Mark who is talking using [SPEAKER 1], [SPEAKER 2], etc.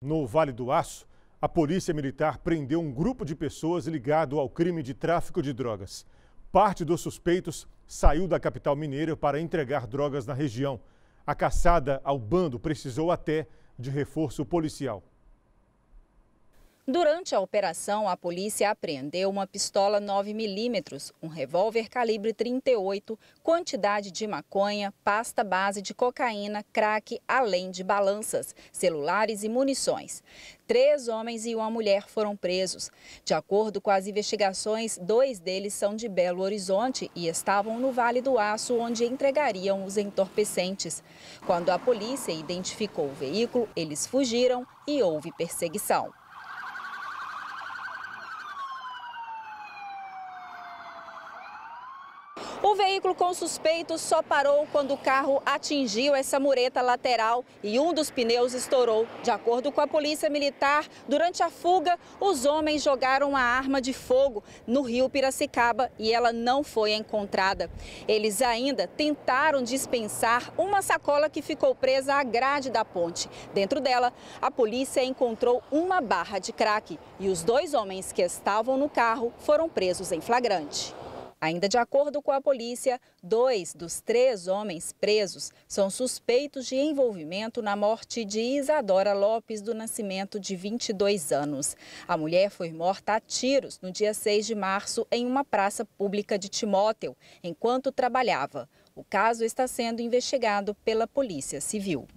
[SPEAKER 1] No Vale do Aço, a Polícia Militar prendeu um grupo de pessoas ligado ao crime de tráfico de drogas. Parte dos suspeitos saiu da capital mineira para entregar drogas na região. A caçada ao bando precisou até de reforço policial.
[SPEAKER 2] Durante a operação, a polícia apreendeu uma pistola 9mm, um revólver calibre 38, quantidade de maconha, pasta base de cocaína, crack, além de balanças, celulares e munições. Três homens e uma mulher foram presos. De acordo com as investigações, dois deles são de Belo Horizonte e estavam no Vale do Aço, onde entregariam os entorpecentes. Quando a polícia identificou o veículo, eles fugiram e houve perseguição. O veículo com suspeito só parou quando o carro atingiu essa mureta lateral e um dos pneus estourou. De acordo com a Polícia Militar, durante a fuga, os homens jogaram a arma de fogo no rio Piracicaba e ela não foi encontrada. Eles ainda tentaram dispensar uma sacola que ficou presa à grade da ponte. Dentro dela, a polícia encontrou uma barra de crack e os dois homens que estavam no carro foram presos em flagrante. Ainda de acordo com a polícia, dois dos três homens presos são suspeitos de envolvimento na morte de Isadora Lopes do Nascimento, de 22 anos. A mulher foi morta a tiros no dia 6 de março em uma praça pública de Timóteo, enquanto trabalhava. O caso está sendo investigado pela Polícia Civil.